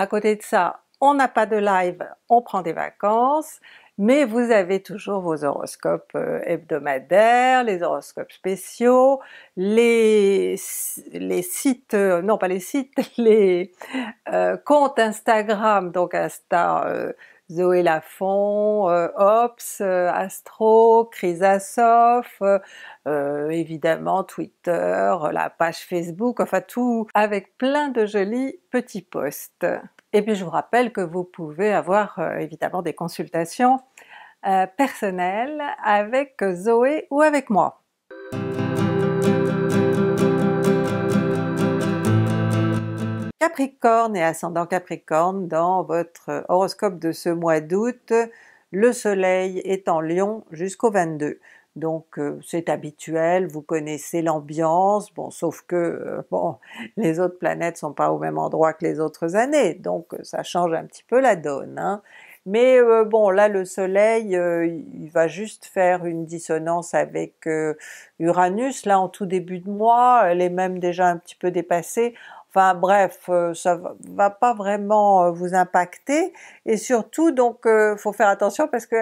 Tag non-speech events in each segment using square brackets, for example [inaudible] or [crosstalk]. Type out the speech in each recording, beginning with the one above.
À côté de ça, on n'a pas de live, on prend des vacances, mais vous avez toujours vos horoscopes euh, hebdomadaires, les horoscopes spéciaux, les, sites, euh, non pas les sites, [laughs] les euh, comptes Instagram, donc Insta Zoé Lafont, Ops, Astro, Chrysasof, évidemment Twitter, la page Facebook, enfin tout avec plein de jolis petits posts. Et puis je vous rappelle que vous pouvez avoir euh, évidemment des consultations euh, personnelles avec Zoé ou avec moi. Capricorne et ascendant Capricorne, dans votre horoscope de ce mois d'août, le soleil est en lion jusqu'au 22. Donc euh, c'est habituel, vous connaissez l'ambiance, bon sauf que euh, bon [laughs] les autres planètes sont pas au même endroit que les autres années, donc euh, ça change un petit peu la donne. Hein. Mais bon là le Soleil il va juste faire une dissonance avec Uranus là en tout début de mois, elle est même déjà un petit peu dépassée. Enfin bref, ça va pas vraiment vous impacter et surtout donc faut faire attention parce que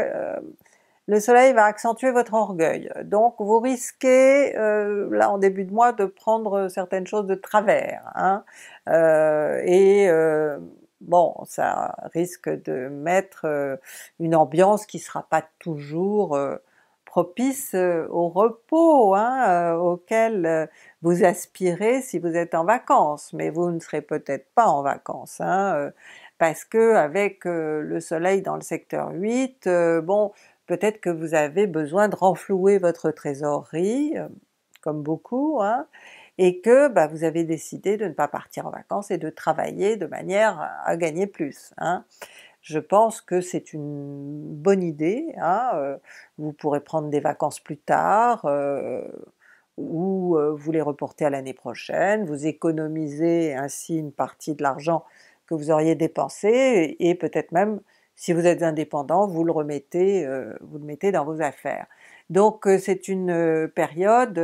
le soleil va accentuer votre orgueil. Donc vous risquez, euh, là en début de mois, de prendre certaines choses de travers. Hein. Euh, et euh, bon, ça risque de mettre une ambiance qui sera pas toujours propice au repos hein, auquel vous aspirez si vous êtes en vacances, mais vous ne serez peut-être pas en vacances. Hein, parce que avec le soleil dans le secteur 8, bon, peut-être que vous avez besoin de renflouer votre trésorerie, euh, comme beaucoup, hein, et que bah, vous avez décidé de ne pas partir en vacances et de travailler de manière à gagner plus. Hein. Je pense que c'est une bonne idée, hein, euh, vous pourrez prendre des vacances plus tard, euh, ou vous les reporter à l'année prochaine, vous économisez ainsi une partie de l'argent que vous auriez dépensé, et peut-être même si vous êtes indépendant, vous le remettez, euh, vous le mettez dans vos affaires. Donc euh, c'est une euh, période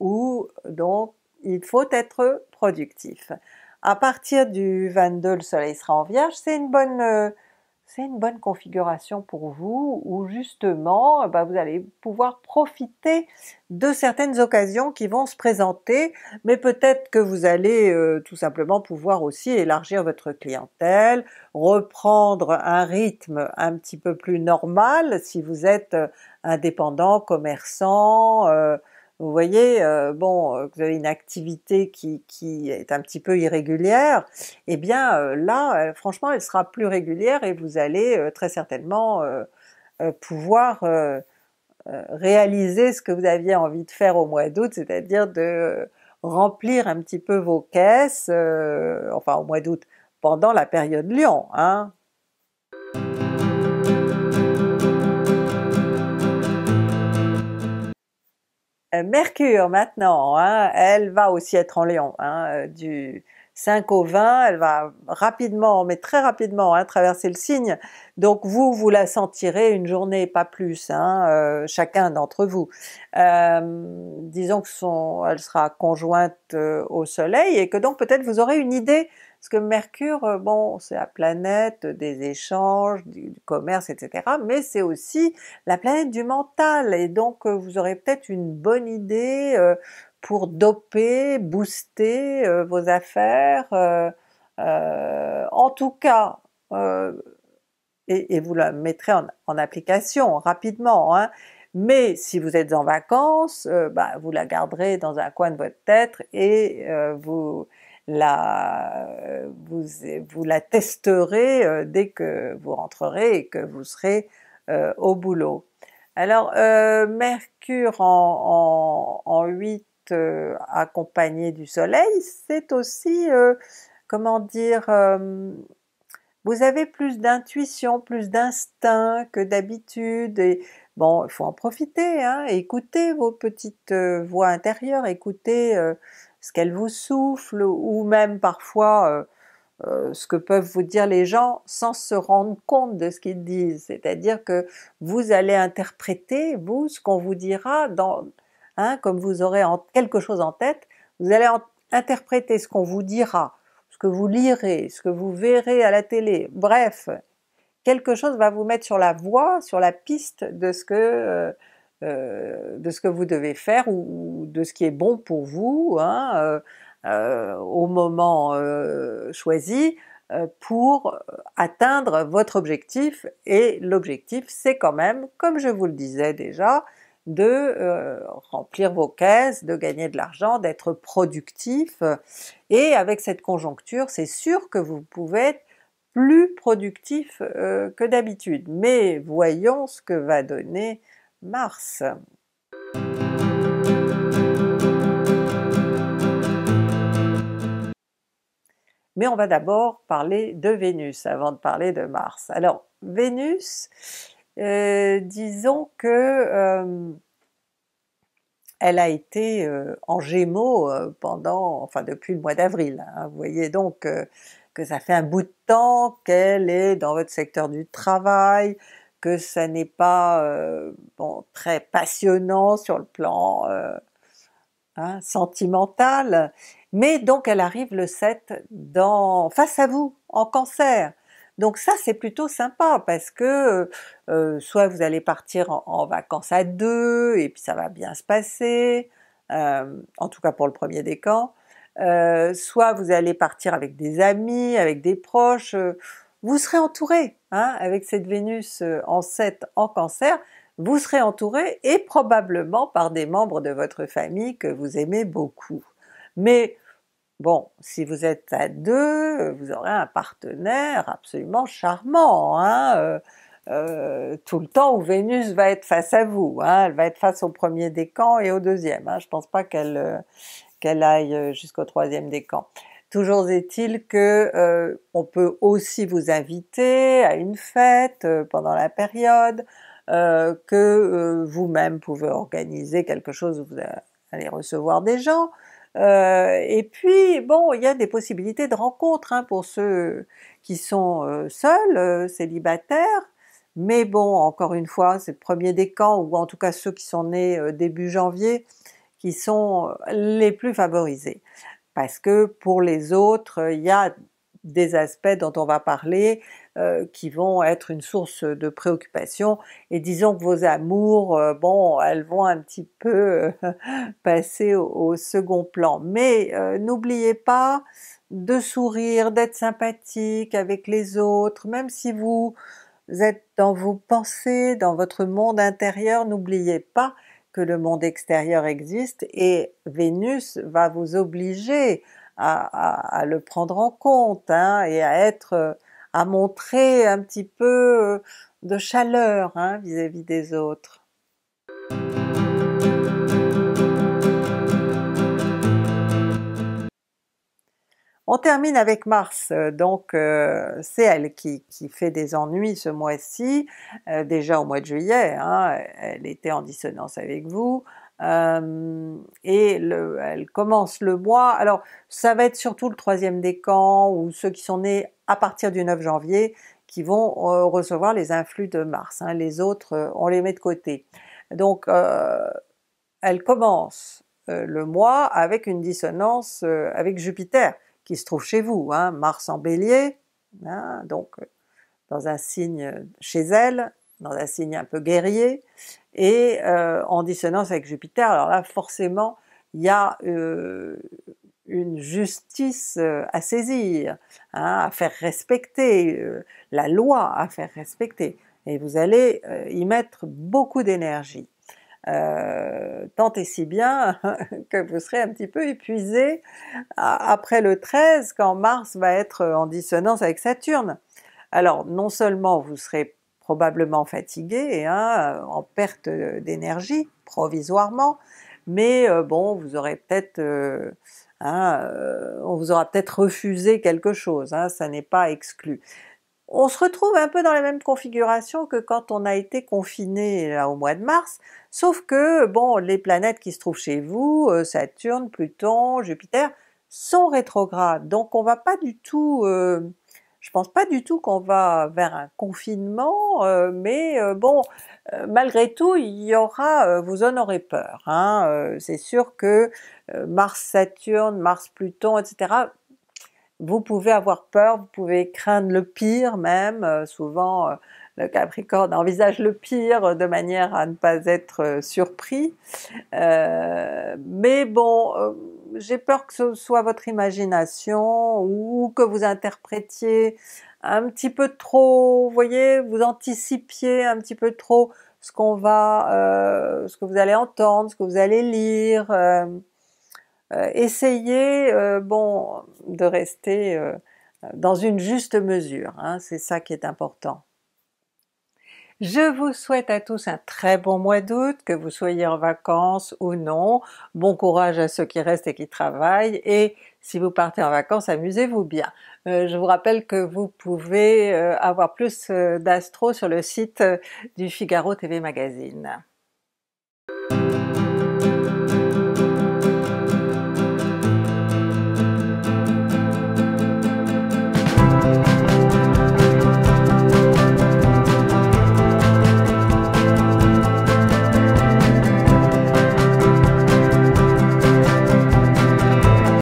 où donc il faut être productif. À partir du 22, le Soleil sera en Vierge, c'est une bonne c'est une bonne configuration pour vous où justement euh, bah, vous allez pouvoir profiter de certaines occasions qui vont se présenter, mais peut-être que vous allez euh, tout simplement pouvoir aussi élargir votre clientèle, reprendre un rythme un petit peu plus normal si vous êtes euh, indépendant, commerçant, vous voyez, euh, bon, euh, vous avez une activité qui, est un petit peu irrégulière, et eh bien euh, là, franchement, elle sera plus régulière et vous allez très certainement pouvoir réaliser ce que vous aviez envie de faire au mois d'août, c'est-à-dire de remplir un petit peu vos caisses, enfin au mois d'août, pendant la période Lion, hein, Mercure maintenant, hein. elle va aussi être en Lion, hein, euh, du 5 au 20, elle va rapidement, mais très rapidement, hein, traverser le signe. Donc vous, vous la sentirez une journée, pas plus, euh, chacun d'entre vous. Euh, disons que son, elle sera conjointe au Soleil et que donc peut-être vous aurez une idée parce que Mercure, euh, bon, c'est la planète des échanges, du, commerce, etc. Mais c'est aussi la planète du mental. Et donc, euh, vous aurez peut-être une bonne idée euh, pour doper, booster vos affaires. en tout cas, et, vous la mettrez en, application rapidement. Hein. Mais si vous êtes en vacances, bah, vous la garderez dans un coin de votre tête et vous la, vous, la testerez euh, dès que vous rentrerez et que vous serez euh, au boulot. Alors euh, Mercure en, 8 accompagné du Soleil, c'est aussi, comment dire, vous avez plus d'intuition, plus d'instinct que d'habitude, et bon, il faut en profiter, hein, écoutez vos petites voix intérieures, écoutez ce qu'elle vous souffle, ou même parfois euh, euh, ce que peuvent vous dire les gens sans se rendre compte de ce qu'ils disent. C'est-à-dire que vous allez interpréter, vous, ce qu'on vous dira, dans, hein, comme vous aurez quelque chose en tête, vous allez interpréter ce qu'on vous dira, ce que vous lirez, ce que vous verrez à la télé, bref, quelque chose va vous mettre sur la voie, sur la piste de ce que... Euh, euh, de ce que vous devez faire ou, de ce qui est bon pour vous hein, euh, euh, au moment choisi pour atteindre votre objectif et l'objectif c'est quand même, comme je vous le disais déjà, de remplir vos caisses, de gagner de l'argent, d'être productif. Et avec cette conjoncture, c'est sûr que vous pouvez être plus productif que d'habitude. Mais voyons ce que va donner mars. Mais on va d'abord parler de Vénus avant de parler de Mars. Alors Vénus, euh, disons que euh, elle a été euh, en Gémeaux pendant, enfin depuis le mois d'avril. Hein. vous voyez donc que ça fait un bout de temps qu'elle est dans votre secteur du travail, que ça n'est pas euh, bon, très passionnant sur le plan euh, hein, sentimental, mais donc elle arrive le 7 dans face à vous en cancer. Donc ça c'est plutôt sympa parce que euh, soit vous allez partir en, vacances à deux et puis ça va bien se passer, en tout cas pour le premier décan, soit vous allez partir avec des amis, avec des proches, vous serez entouré, hein, avec cette Vénus euh, en 7 en Cancer, vous serez entouré et probablement par des membres de votre famille que vous aimez beaucoup. Mais bon, si vous êtes à deux, vous aurez un partenaire absolument charmant, hein, euh, euh, tout le temps où Vénus va être face à vous, hein. elle va être face au premier décan et au deuxième, hein, je pense pas qu'elle aille jusqu'au troisième décan. Toujours est-il que euh, on peut aussi vous inviter à une fête euh, pendant la période, euh, que vous-même pouvez organiser quelque chose où vous allez recevoir des gens, et puis bon, il y a des possibilités de rencontres hein, pour ceux qui sont seuls, célibataires, mais bon, encore une fois, c'est le premier décan, ou en tout cas ceux qui sont nés début janvier, qui sont les plus favorisés parce que pour les autres, il y a des aspects dont on va parler euh, qui vont être une source de préoccupation et disons que vos amours, euh, bon, elles vont un petit peu euh, [laughs] passer au, second plan. Mais n'oubliez pas de sourire, d'être sympathique avec les autres, même si vous êtes dans vos pensées, dans votre monde intérieur, n'oubliez pas que le monde extérieur existe et Vénus va vous obliger à, le prendre en compte hein, et à être, euh, à montrer un petit peu euh, de chaleur vis à -vis des autres. On termine avec Mars, euh, donc euh, c'est elle qui, fait des ennuis ce mois-ci, euh, déjà au mois de juillet, hein, elle était en dissonance avec vous, et le, elle commence le mois, alors ça va être surtout le troisième décan ou ceux qui sont nés à partir du 9 janvier qui vont recevoir les influx de Mars, hein. les autres on les met de côté. Donc elle commence le mois avec une dissonance avec Jupiter, qui se trouve chez vous, hein, Mars en Bélier, hein, donc euh, dans un signe chez elle, dans un signe un peu guerrier, et euh, en dissonance avec Jupiter, alors là forcément il y a euh, une justice à saisir, hein, à faire respecter, la loi à faire respecter, et vous allez y mettre beaucoup d'énergie. Euh, tant et si bien [laughs] que vous serez un petit peu épuisé euh, après le 13 quand Mars va être en dissonance avec Saturne. Alors non seulement vous serez probablement fatigué, hein, euh, en perte d'énergie provisoirement, mais bon vous aurez peut-être hein, on vous aura peut-être refusé quelque chose, hein, ça n'est pas exclu. On se retrouve un peu dans la même configuration que quand on a été confiné au mois de mars, sauf que bon, les planètes qui se trouvent chez vous, euh, Saturne, Pluton, Jupiter, sont rétrogrades, donc on va pas du tout, euh, je pense pas du tout qu'on va vers un confinement, euh, mais bon, malgré tout, il y aura, vous en aurez peur, hein. c'est sûr que Mars, Saturne, Mars, Pluton, etc vous pouvez avoir peur, vous pouvez craindre le pire même, euh, souvent euh, le Capricorne envisage le pire euh, de manière à ne pas être surpris. mais bon, j'ai peur que ce soit votre imagination ou que vous interprétiez un petit peu trop, vous voyez, vous anticipiez un petit peu trop ce qu'on va, ce que vous allez entendre, ce que vous allez lire. Euh, essayez euh, bon, de rester euh, dans une juste mesure, hein, c'est ça qui est important. Je vous souhaite à tous un très bon mois d'août, que vous soyez en vacances ou non, bon courage à ceux qui restent et qui travaillent, et si vous partez en vacances, amusez-vous bien. je vous rappelle que vous pouvez avoir plus d'astro sur le site du Figaro TV Magazine.